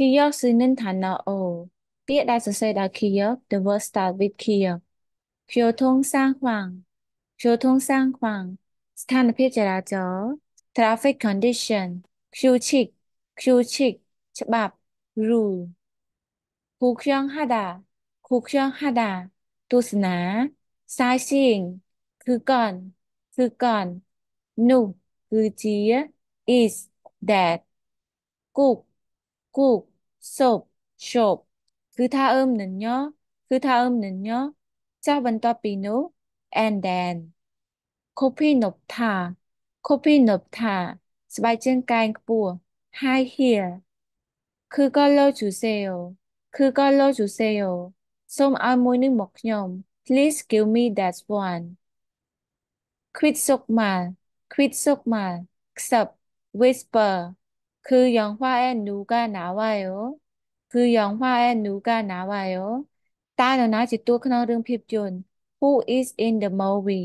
คียอสินันทานาโอเปียด้าสเซดาคียอ The world start with คียอคิวทงสร้างฟังคิวทงสร้างฟังสถานพิจารณาจอ Traffic condition คิวชิกคิวชิกฉบับ rule คูเครื่องฮาดาคูเครื่องฮาดาตุสนาซายซิงคือก่อนคือก่อนหนุคือเจีย is that กุกกุกศพศบคือท่าเอิมหนึ่งเนาะคือท่าเอิมหนึ่งเนาะเจ้าบรรทัปีนู and then คบพี่นบท่าคบพี่นบท่าสบายเจงกายปู hi here คือก็เล่าจูเซลคือก็เล่าจูเซลส้มอามวยนึงหมกยม please give me that one คิดสกมาคิดสกมาสับ whisper คือยองฮวาแอนดูก็หนาว่ายอคือยองฮวาแอนดูก็หนาว่าโอตาหนาจิตตัวขนองเรื่องผิดจน Who is in the movie